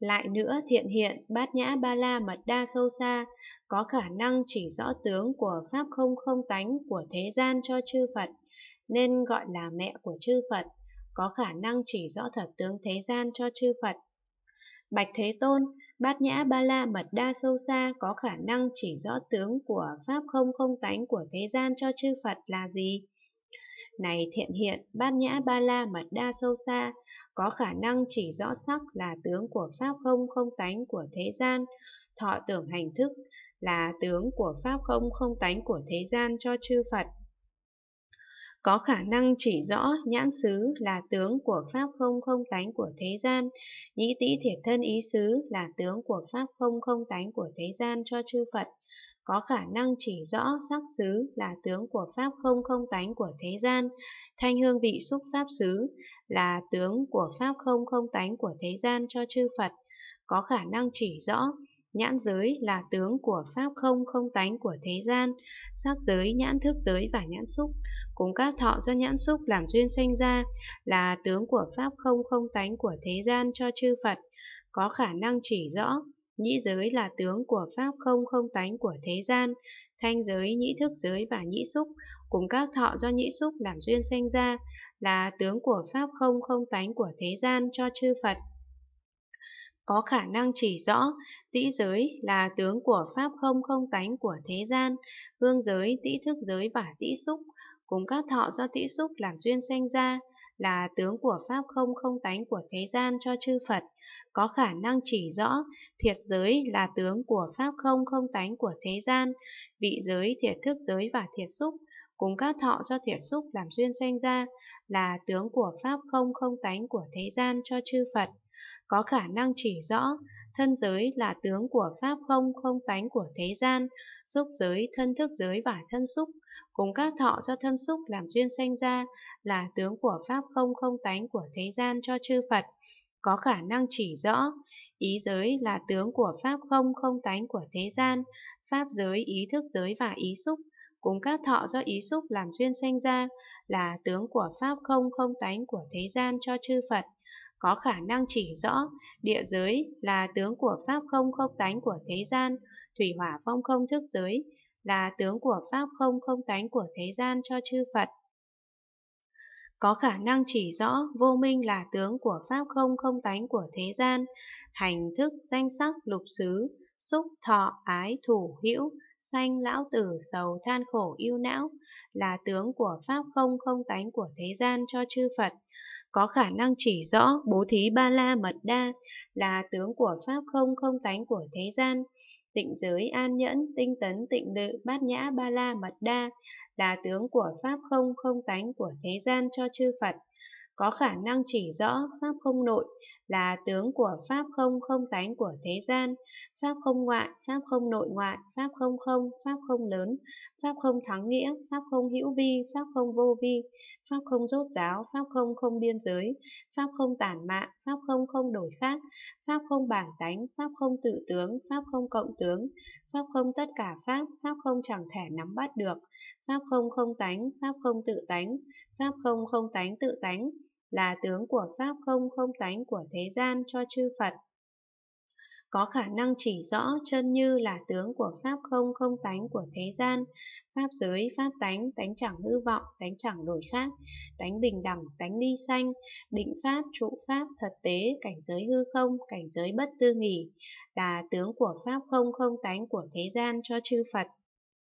Lại nữa thiện hiện bát nhã ba la mật đa sâu xa, có khả năng chỉ rõ tướng của pháp không không tánh của thế gian cho chư Phật, nên gọi là mẹ của chư Phật, có khả năng chỉ rõ thật tướng thế gian cho chư Phật. Bạch Thế Tôn, bát nhã ba la mật đa sâu xa có khả năng chỉ rõ tướng của pháp không không tánh của thế gian cho chư Phật là gì? này thiện hiện, bát nhã ba la mật đa sâu xa, có khả năng chỉ rõ sắc là tướng của pháp không không tánh của thế gian, thọ tưởng hành thức là tướng của pháp không không tánh của thế gian cho chư Phật có khả năng chỉ rõ nhãn xứ là tướng của pháp không không tánh của thế gian, nhĩ tĩ thiệt thân ý xứ là tướng của pháp không không tánh của thế gian cho chư Phật, có khả năng chỉ rõ sắc xứ là tướng của pháp không không tánh của thế gian, thanh hương vị xúc pháp xứ là tướng của pháp không không tánh của thế gian cho chư Phật, có khả năng chỉ rõ Nhãn giới là tướng của pháp không không tánh của thế gian, sắc giới, nhãn thức giới và nhãn xúc. Cùng các thọ do nhãn xúc làm duyên sanh ra là tướng của pháp không không tánh của thế gian cho chư Phật, có khả năng chỉ rõ. Nhĩ giới là tướng của pháp không không tánh của thế gian, thanh giới, nhĩ thức giới và nhĩ xúc, cùng các thọ do nhĩ xúc làm duyên sanh ra, là tướng của pháp không không tánh của thế gian cho chư Phật có khả năng chỉ rõ tĩ giới là tướng của pháp không không tánh của thế gian, hương giới, tĩ thức giới và tĩ xúc, cùng các thọ do tĩ xúc làm duyên sanh ra, là tướng của pháp không không tánh của thế gian cho chư Phật, có khả năng chỉ rõ thiệt giới là tướng của pháp không không tánh của thế gian, vị giới, thiệt thức giới và thiệt xúc, cùng các thọ do thiệt xúc làm duyên sanh ra, là tướng của pháp không không tánh của thế gian cho chư Phật có khả năng chỉ rõ thân giới là tướng của pháp không không tánh của thế gian xúc giới thân thức giới và thân xúc cùng các thọ cho thân xúc làm duyên sanh ra là tướng của pháp không không tánh của thế gian cho chư phật có khả năng chỉ rõ ý giới là tướng của pháp không không tánh của thế gian pháp giới ý thức giới và ý xúc cùng các thọ do ý xúc làm duyên sanh ra, là tướng của pháp không không tánh của thế gian cho chư Phật, có khả năng chỉ rõ địa giới là tướng của pháp không không tánh của thế gian, thủy hỏa phong không thức giới là tướng của pháp không không tánh của thế gian cho chư Phật có khả năng chỉ rõ vô minh là tướng của pháp không không tánh của thế gian, hành thức danh sắc lục xứ, xúc thọ ái thủ hữu, sanh lão tử sầu than khổ yêu não, là tướng của pháp không không tánh của thế gian cho chư Phật, có khả năng chỉ rõ bố thí ba la mật đa, là tướng của pháp không không tánh của thế gian, tịnh giới an nhẫn, tinh tấn tịnh lự, bát nhã ba la mật đa, là tướng của Pháp không, không tánh của thế gian cho chư Phật có khả năng chỉ rõ Pháp không nội là tướng của Pháp không không tánh của thế gian, Pháp không ngoại, Pháp không nội ngoại, Pháp không không, Pháp không lớn, Pháp không thắng nghĩa, Pháp không hữu vi, Pháp không vô vi, Pháp không rốt ráo Pháp không không biên giới, Pháp không tản mạn, Pháp không không đổi khác, Pháp không bản tánh, Pháp không tự tướng, Pháp không cộng tướng, Pháp không tất cả Pháp, Pháp không chẳng thể nắm bắt được, Pháp không không tánh, Pháp không tự tánh, Pháp không không tánh tự tánh, là tướng của Pháp không không tánh của thế gian cho chư Phật. Có khả năng chỉ rõ chân như là tướng của Pháp không không tánh của thế gian, Pháp giới, Pháp tánh, tánh chẳng hư vọng, tánh chẳng đổi khác, tánh bình đẳng, tánh ly xanh, định Pháp, trụ Pháp, thật tế, cảnh giới hư không, cảnh giới bất tư nghỉ, là tướng của Pháp không không tánh của thế gian cho chư Phật.